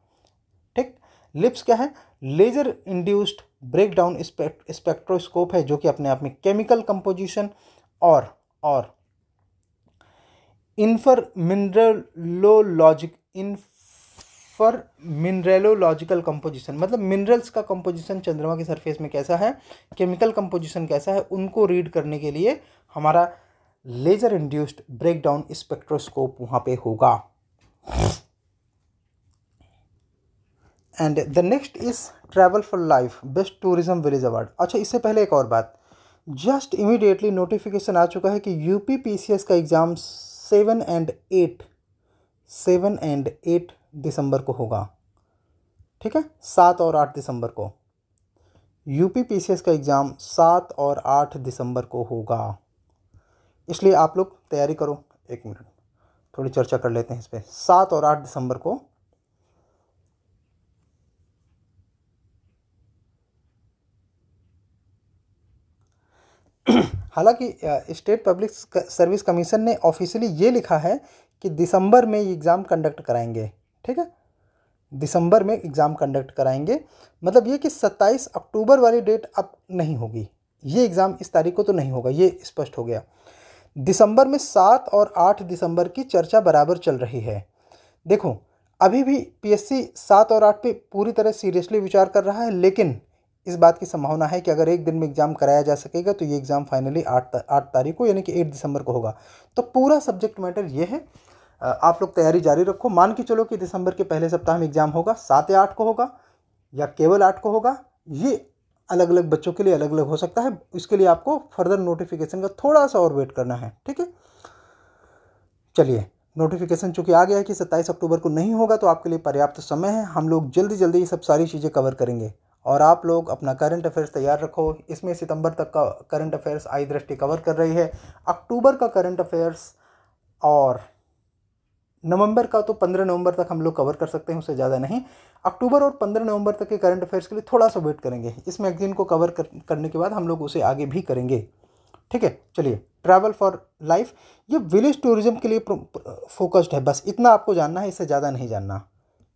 ठीक लिप्स क्या है laser induced breakdown spectroscope है जो कि अपने आप में केमिकल कंपोजिशन और और infer mineralogic infer mineralogical composition मतलब मिनरल्स का कंपोजिशन चंद्रमा के सरफेस में कैसा है केमिकल कंपोजिशन कैसा है उनको रीड करने के लिए हमारा लेज़र इंड्यूस्ड ब्रेकडाउन स्पेक्ट्रोस्कोप वहाँ पे होगा and the next is travel for life best tourism village award अच्छा इससे पहले एक और बात जस्ट इमीडिएटली नोटिफिकेशन आ चुका है कि U P P C S का exam seven and eight seven and eight December को होगा ठीक है सात और आठ दिसंबर को U P P C S का एग्ज़ाम सात और आठ दिसंबर को होगा इसलिए आप लोग तैयारी करो एक मिनट थोड़ी चर्चा कर लेते हैं इस पर सात और आठ दिसंबर को हालांकि स्टेट पब्लिक सर्विस कमीशन ने ऑफिशियली ये लिखा है कि दिसंबर में ये एग्ज़ाम कंडक्ट कराएंगे ठीक है दिसंबर में एग्ज़ाम कंडक्ट कराएंगे मतलब ये कि 27 अक्टूबर वाली डेट अब नहीं होगी ये एग्ज़ाम इस तारीख को तो नहीं होगा ये स्पष्ट हो गया दिसंबर में सात और आठ दिसंबर की चर्चा बराबर चल रही है देखो अभी भी पीएससी सात और आठ पे पूरी तरह सीरियसली विचार कर रहा है लेकिन इस बात की संभावना है कि अगर एक दिन में एग्ज़ाम कराया जा सकेगा तो ये एग्ज़ाम फाइनली आठ आठ तारीख को यानी कि एट दिसंबर को होगा तो पूरा सब्जेक्ट मैटर ये है आप लोग तैयारी जारी रखो मान के चलो कि दिसंबर के पहले सप्ताह में एग्ज़ाम होगा सात या आठ को होगा या केवल आठ को होगा ये अलग अलग बच्चों के लिए अलग अलग हो सकता है इसके लिए आपको फर्दर नोटिफिकेशन का थोड़ा सा और वेट करना है ठीक है चलिए नोटिफिकेशन चूंकि आ गया है कि सत्ताईस अक्टूबर को नहीं होगा तो आपके लिए पर्याप्त समय है हम लोग जल्दी जल्दी ये सब सारी चीज़ें कवर करेंगे और आप लोग अपना करंट अफेयर्स तैयार रखो इसमें सितंबर तक का करंट अफेयर्स आई दृष्टि कवर कर रही है अक्टूबर का करंट अफेयर्स और नवंबर का तो पंद्रह नवंबर तक हम लोग कवर कर सकते हैं उससे ज़्यादा नहीं अक्टूबर और पंद्रह नवंबर तक के करंट अफेयर्स के लिए थोड़ा सा वेट करेंगे इस मैगजीन को कवर कर, करने के बाद हम लोग उसे आगे भी करेंगे ठीक है चलिए ट्रैवल फॉर लाइफ ये विलेज टूरिज़्म के लिए फोकस्ड है बस इतना आपको जानना है इससे ज़्यादा नहीं जानना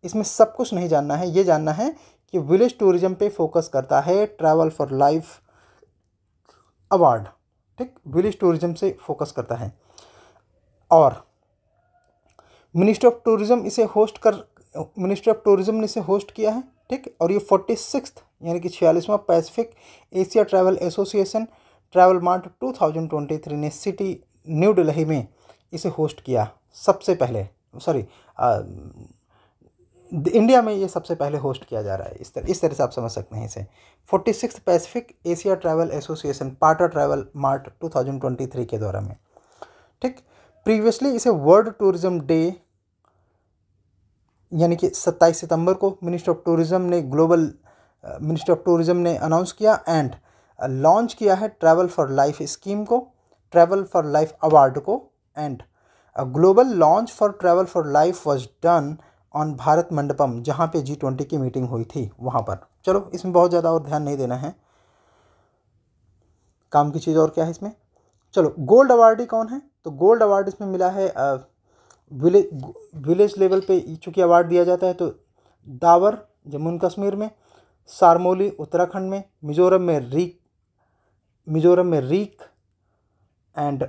इसमें सब कुछ नहीं जानना है ये जानना है कि विलेज टूरिज्म पे फोकस करता है ट्रैवल फॉर लाइफ अवार्ड ठीक विलेज टूरिज्म से फोकस करता है और मिनिस्ट्री ऑफ टूरिज्म इसे होस्ट कर मिनिस्ट्री ऑफ टूरिज्म ने इसे होस्ट किया है ठीक और ये फोर्टी सिक्स यानी कि छियालीसवां Pacific Asia travel association travel mart two thousand twenty three ने सिटी न्यू दिल्ली में इसे होस्ट किया सबसे पहले सॉरी इंडिया में ये सबसे पहले होस्ट किया जा रहा है इस तरह इस तरह से आप समझ सकते हैं इसे forty six Pacific Asia travel association partner travel mart 2023 के द्वारा में ठीक प्रीवियसली इसे वर्ल्ड टूरिज्म डे यानी कि 27 सितंबर को मिनिस्टर ऑफ टूरिज्म ने ग्लोबल मिनिस्टर ऑफ टूरिज्म ने अनाउंस किया एंड लॉन्च किया है ट्रैवल फॉर लाइफ स्कीम को ट्रैवल फॉर लाइफ अवार्ड को and global launch for travel for life was done on Bharat Mandapam जहाँ पे जी ट्वेंटी की मीटिंग हुई थी वहाँ पर चलो इसमें बहुत ज़्यादा और ध्यान नहीं देना है काम की चीज़ और क्या है इसमें चलो गोल्ड अवार्डी कौन है तो गोल्ड अवार्ड इसमें मिला है विलेज विलेज लेवल पे चूँकि अवार्ड दिया जाता है तो दावर जम्मू कश्मीर में सारमोली उत्तराखंड में मिज़ोरम में रीक मिज़ोरम में रीक एंड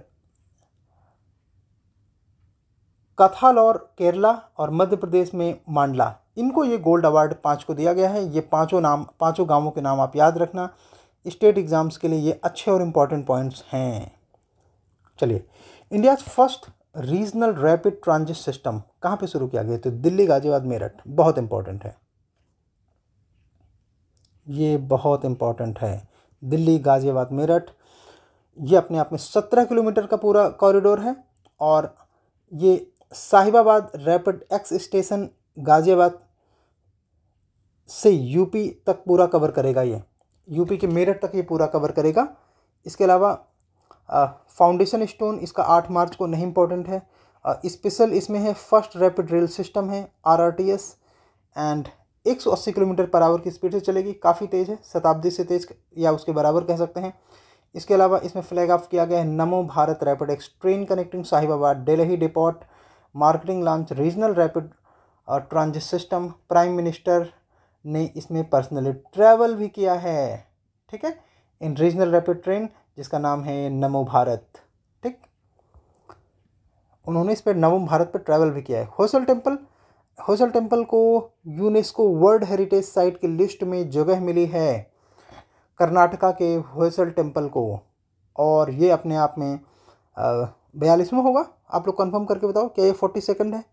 और केरला और मध्य प्रदेश में मांडला इनको ये गोल्ड अवार्ड पाँच को दिया गया है ये पाँचों नाम पाँचों गांवों के नाम आप याद रखना स्टेट एग्ज़ाम्स के लिए ये अच्छे और इम्पॉर्टेंट पॉइंट्स हैं चलिए India's first regional rapid transit system कहाँ पे शुरू किया गया तो दिल्ली गाजियाबाद मेरठ बहुत इम्पॉर्टेंट है ये बहुत इम्पॉर्टेंट है दिल्ली गाजियाबाद मेरठ ये अपने आप में सत्रह किलोमीटर का पूरा कॉरिडोर है और ये Sahibabad RapidX station Ghaziabad से यूपी तक पूरा कवर करेगा ये यूपी के मेरठ तक ये पूरा कवर करेगा इसके अलावा फाउंडेशन स्टोन इसका आठ मार्च को नहीं इम्पोर्टेंट है स्पेशल इस इसमें है फर्स्ट रैपिड रेल सिस्टम है RRTS and 180 kilometre per hour की स्पीड से चलेगी काफ़ी तेज़ है शताब्दी से तेज़ या उसके बराबर कह सकते हैं इसके अलावा इसमें फ्लैग ऑफ किया गया है Namo Bharat RapidX train connecting Sahibabad Delhi depot marketing launch regional rapid transit system prime minister ने इसमें पर्सनली ट्रैवल भी किया है ठीक है इन रीजनल रैपिड ट्रेन जिसका नाम है नमो भारत ठीक उन्होंने इस पर नमो भारत पर ट्रैवल भी किया है होसल टेम्पल होसल टेम्पल को यूनेस्को वर्ल्ड हेरिटेज साइट की लिस्ट में जगह मिली है कर्नाटका के होसल टेम्पल को और ये अपने आप में बयालीस में होगा आप लोग कंफर्म करके बताओ क्या ये फोर्टी सेकंड है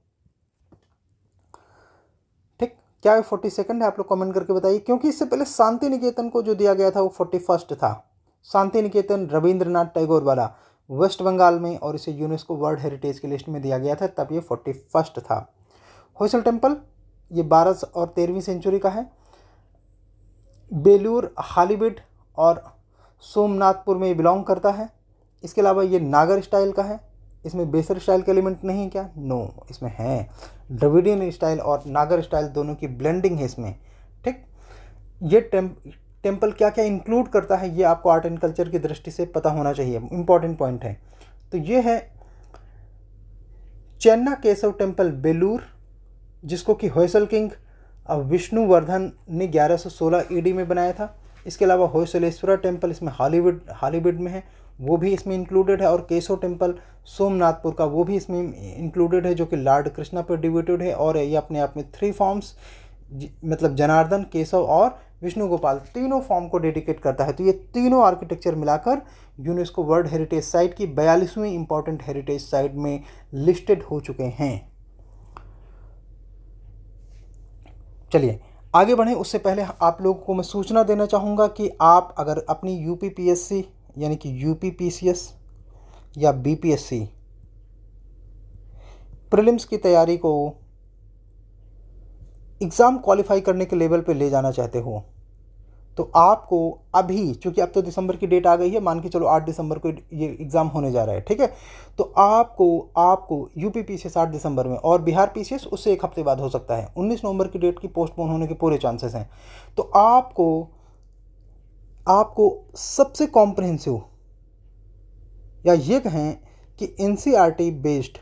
ठीक क्या ये फोर्टी सेकंड है आप लोग कमेंट करके बताइए क्योंकि इससे पहले शांति निकेतन को जो दिया गया था वो फोर्टी फर्स्ट था शांति निकेतन रविंद्रनाथ टैगोर वाला वेस्ट बंगाल में और इसे यूनेस्को वर्ल्ड हेरिटेज की लिस्ट में दिया गया था तब ये फोर्टी फर्स्ट था होसल टेम्पल ये बारह और तेरहवीं सेंचुरी का है बेलूर हालीबिड और सोमनाथपुर में बिलोंग करता है इसके अलावा ये नागर स्टाइल का है इसमें बेसर स्टाइल के एलिमेंट नहीं है क्या नो इसमें हैं ड्रविडियन स्टाइल और नागर स्टाइल दोनों की ब्लेंडिंग है इसमें ठीक ये टेम्पल क्या क्या इंक्लूड करता है ये आपको आर्ट एंड कल्चर की दृष्टि से पता होना चाहिए इंपॉर्टेंट पॉइंट है तो ये है चेन्ना केशव टेम्पल बेलूर जिसको कि होयसल किंग विष्णुवर्धन ने 1116 ईडी e में बनाया था इसके अलावा होयसलेश्वरा टेम्पल इसमें हॉलीवुड हॉलीवुड में है वो भी इसमें इंक्लूडेड है और केशव टेम्पल सोमनाथपुर का वो भी इसमें इंक्लूडेड है जो कि लॉर्ड कृष्णा पर डिवेटेड है और ये अपने आप में थ्री फॉर्म्स मतलब जनार्दन केशव और विष्णु गोपाल तीनों फॉर्म को डेडिकेट करता है तो ये तीनों आर्किटेक्चर मिलाकर यूनेस्को वर्ल्ड हेरिटेज साइट की बयालीसवीं इंपॉर्टेंट हेरिटेज साइट में लिस्टेड हो चुके हैं चलिए आगे बढ़ें उससे पहले आप लोगों को मैं सूचना देना चाहूँगा कि आप अगर अपनी यू पी एस सी यानी कि यू या बीपीएससी प्रीलिम्स की तैयारी को एग्ज़ाम क्वालिफाई करने के लेवल पे ले जाना चाहते हो तो आपको अभी चूंकि अब तो दिसंबर की डेट आ गई है मान के चलो आठ दिसंबर को ये एग्ज़ाम होने जा रहा है ठीक है तो आपको आपको यू पी सी एस आठ दिसंबर में और बिहार पी सी एस उससे एक हफ्ते बाद हो सकता है उन्नीस नवंबर की डेट की पोस्टपोन होने के पूरे चांसेस हैं तो आपको आपको सबसे कॉम्प्रहेंसिव या ये कहें कि एन बेस्ड e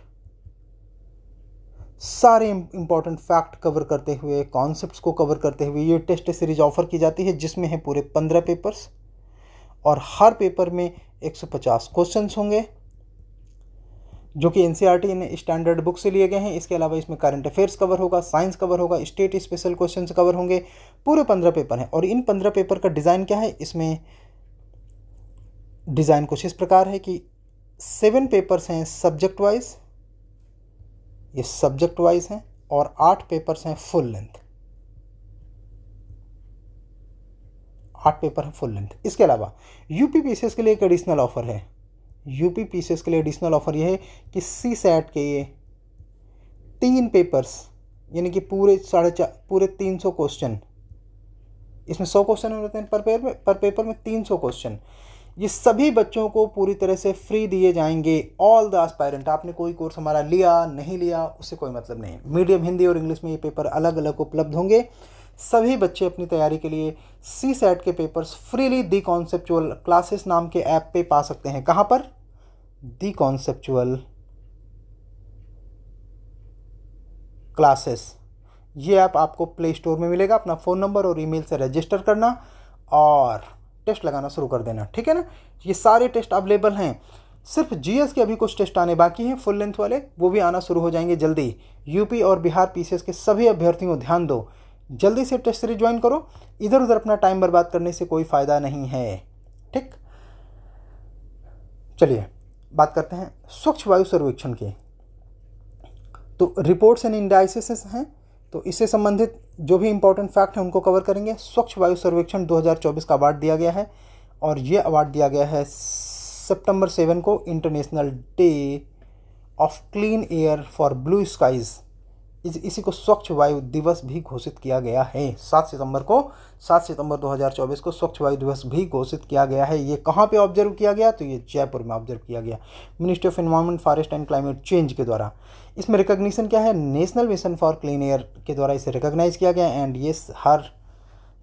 सारे इंपॉर्टेंट फैक्ट कवर करते हुए कॉन्सेप्ट को कवर करते हुए ये टेस्ट सीरीज ऑफ़र की जाती है जिसमें हैं पूरे पंद्रह पेपर्स और हर पेपर में 150 क्वेश्चंस होंगे जो कि एनसीईआरटी सी स्टैंडर्ड बुक से लिए गए हैं इसके अलावा इसमें करंट अफेयर्स कवर होगा साइंस कवर होगा स्टेट स्पेशल क्वेश्चन कवर होंगे पूरे पंद्रह पेपर हैं और इन पंद्रह पेपर का डिज़ाइन क्या है इसमें डिज़ाइन कुछ इस प्रकार है कि सेवन पेपर्स हैं सब्जेक्ट वाइज ये सब्जेक्ट वाइज हैं और आठ पेपर्स हैं फुल लेंथ आठ पेपर हैं फुल लेंथ इसके अलावा यूपी के लिए एक एडिशनल ऑफर है यूपी पीसीएस के लिए एडिशनल ऑफर ये है कि सी सेट के ये तीन पेपर्स यानी कि पूरे साढ़े चार पूरे तीन सौ क्वेश्चन इसमें सौ क्वेश्चन होते हैं पर पेपर में पर पेपर में तीन सौ क्वेश्चन ये सभी बच्चों को पूरी तरह से फ्री दिए जाएंगे ऑल द एस्पायरेंट आपने कोई कोर्स हमारा लिया नहीं लिया उससे कोई मतलब नहीं मीडियम हिंदी और इंग्लिश में ये पेपर अलग अलग उपलब्ध होंगे सभी बच्चे अपनी तैयारी के लिए सी सेट के papers freely the conceptual classes नाम के ऐप पे पा सकते हैं कहाँ पर दी कॉन्सेप्चुअल क्लासेस ये ऐप आप आपको प्ले स्टोर में मिलेगा अपना फ़ोन नंबर और ईमेल से रजिस्टर करना और टेस्ट लगाना शुरू कर देना ठीक है ना ये सारे टेस्ट अवेलेबल हैं सिर्फ जीएस के अभी कुछ टेस्ट आने बाकी हैं फुल लेंथ वाले वो भी आना शुरू हो जाएंगे जल्दी यूपी और बिहार पीसीएस के सभी अभ्यर्थियों ध्यान दो जल्दी से टेस्ट सीरीज ज्वाइन करो इधर उधर अपना टाइम बर्बाद करने से कोई फ़ायदा नहीं है ठीक चलिए बात करते हैं स्वच्छ वायु सर्वेक्षण के तो रिपोर्ट्स एंड इंडाइसिस हैं तो इससे संबंधित जो भी इंपॉर्टेंट फैक्ट हैं उनको कवर करेंगे स्वच्छ वायु सर्वेक्षण 2024 का अवार्ड दिया गया है और ये अवार्ड दिया गया है सितंबर सेवन को international day of clean air for blue skies इस इसी को स्वच्छ वायु दिवस भी घोषित किया गया है सात सितंबर को सात सितंबर 2024 को स्वच्छ वायु दिवस भी घोषित किया गया है ये कहाँ पे ऑब्जर्व किया गया तो ये जयपुर में ऑब्जर्व किया गया ministry of environment forest and climate change के द्वारा इसमें रिकॉग्निशन क्या है national mission for clean air के द्वारा इसे रिकोगनाइज किया गया एंड ये हर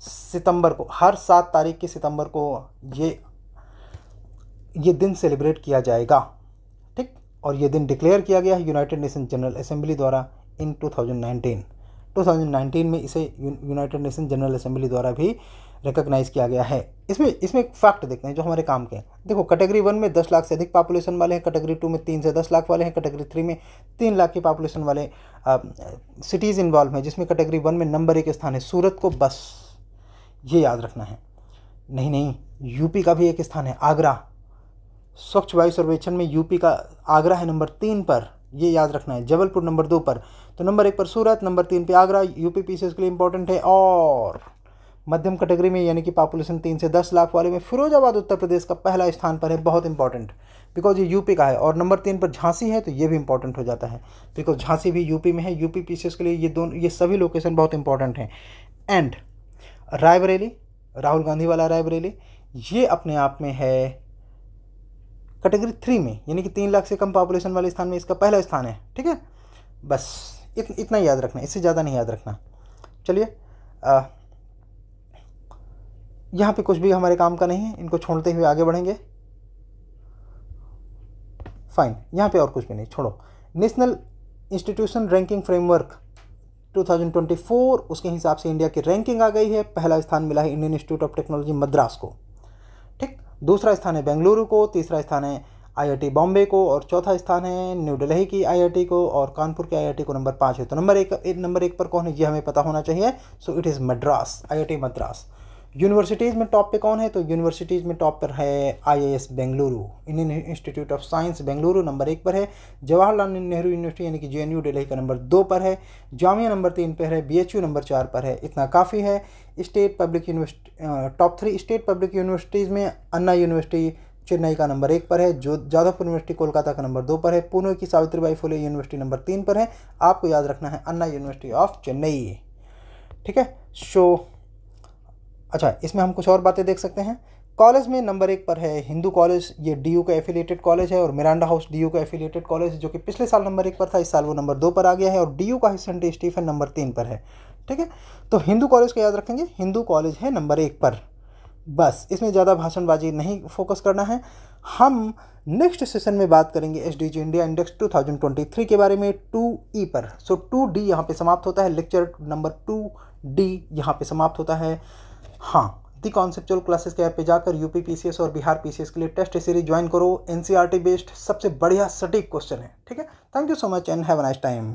सितंबर को हर सात तारीख के सितंबर को ये ये दिन सेलिब्रेट किया जाएगा ठीक और ये दिन डिक्लेयर किया गया है यूनाइटेड नेशन जनरल असेंबली द्वारा इन 2019 2019 में इसे यूनाइटेड नेशन जनरल असेंबली द्वारा भी रिकोगनाइज़ किया गया है इसमें इसमें एक फैक्ट देखते हैं जो हमारे काम के हैं देखो कैटेगरी वन में दस लाख से अधिक पॉपुलेशन वाले हैं कैटेगरी टू में तीन से दस लाख वाले हैं कैटेगरी थ्री में तीन लाख की पॉपुलेशन वाले सिटीज़ इन्वॉल्व हैं जिसमें कैटेगरी वन में नंबर एक स्थान है सूरत को बस ये याद रखना है नहीं नहीं यूपी का भी एक स्थान है आगरा स्वच्छ वायु सर्वेक्षण में यूपी का आगरा है नंबर तीन पर ये याद रखना है जबलपुर नंबर दो पर तो नंबर एक पर सूरत नंबर तीन पे आगरा यूपी पीसीएस के लिए इंपॉर्टेंट है और मध्यम कैटेगरी में यानी कि पॉपुलेशन तीन से दस लाख वाले में फिरोजाबाद उत्तर प्रदेश का पहला स्थान पर है बहुत इंपॉर्टेंट बिकॉज ये यूपी का है और नंबर तीन पर झांसी है तो ये भी इंपॉर्टेंट हो जाता है बिकॉज झांसी भी यूपी में है यूपी पीसीएस के लिए ये दोनों ये सभी लोकेशन बहुत इंपॉर्टेंट हैं एंड रायबरेली राहुल गांधी वाला रायबरेली ये अपने आप में है कैटेगरी थ्री में यानी कि तीन लाख से कम पॉपुलेशन वाले स्थान में इसका पहला स्थान है ठीक है बस इत, इतना याद रखना इससे ज़्यादा नहीं याद रखना चलिए यहाँ पे कुछ भी हमारे काम का नहीं है इनको छोड़ते हुए आगे बढ़ेंगे फाइन यहाँ पे और कुछ भी नहीं छोड़ो नेशनल इंस्टीट्यूशन रैंकिंग फ्रेमवर्क 2024 उसके हिसाब से इंडिया की रैंकिंग आ गई है पहला स्थान मिला है Indian institute of technology Madras को ठीक दूसरा स्थान है बेंगलुरु को तीसरा स्थान है आईआईटी बॉम्बे को और चौथा स्थान है न्यू दिल्ली की आईआईटी को और कानपुर के आईआईटी को नंबर पाँच है तो नंबर एक नंबर एक पर कौन है ये हमें पता होना चाहिए so it is Madras IIT Madras universities में टॉप पे कौन है तो यूनिवर्सिटीज़ में टॉप पर है IAS Bengaluru Indian institute of science Bengaluru number एक पर है जवाहरलाल नेहरू यूनिवर्सिटी यानी कि जे दिल्ली का नंबर दो पर है जामिया नंबर तीन पर है बी नंबर चार पर है इतना काफ़ी है state public university top three state public universities में अन्ना यूनिवर्सिटी चेन्नई का नंबर एक पर है जो जादवपुर यूनिवर्सिटी कोलकाता का नंबर दो पर है पुणे की सावित्रीबाई फुले यूनिवर्सिटी नंबर तीन पर है आपको याद रखना है अन्ना यूनिवर्सिटी ऑफ चेन्नई ठीक है सो अच्छा इसमें हम कुछ और बातें देख सकते हैं कॉलेज में नंबर एक पर है हिंदू कॉलेज ये डीयू का एफिलिएटेड कॉलेज है और मिरांडा हाउस डीयू का एफिलिएटेड कॉलेज जो कि पिछले साल नंबर एक पर था इस साल वो नंबर दो पर आ गया है और डीयू का सेंट स्टीफन नंबर तीन पर है ठीक है तो हिंदू कॉलेज का याद रखेंगे हिंदू कॉलेज है नंबर एक पर बस इसमें ज़्यादा भाषणबाजी नहीं फोकस करना है हम नेक्स्ट सेशन में बात करेंगे S D G India index 2023 के बारे में टू ई e पर सो टू डी यहाँ पर समाप्त होता है लेक्चर नंबर टू डी यहाँ पर समाप्त होता है हाँ दी कॉन्सेप्चुअल क्लासेस के ऐप पे जाकर यूपी पीसीएस और बिहार पीसीएस के लिए टेस्ट सीरीज ज्वाइन करो एनसीईआरटी बेस्ड e सबसे बढ़िया सटीक क्वेश्चन है ठीक है thank you so much and have a nice time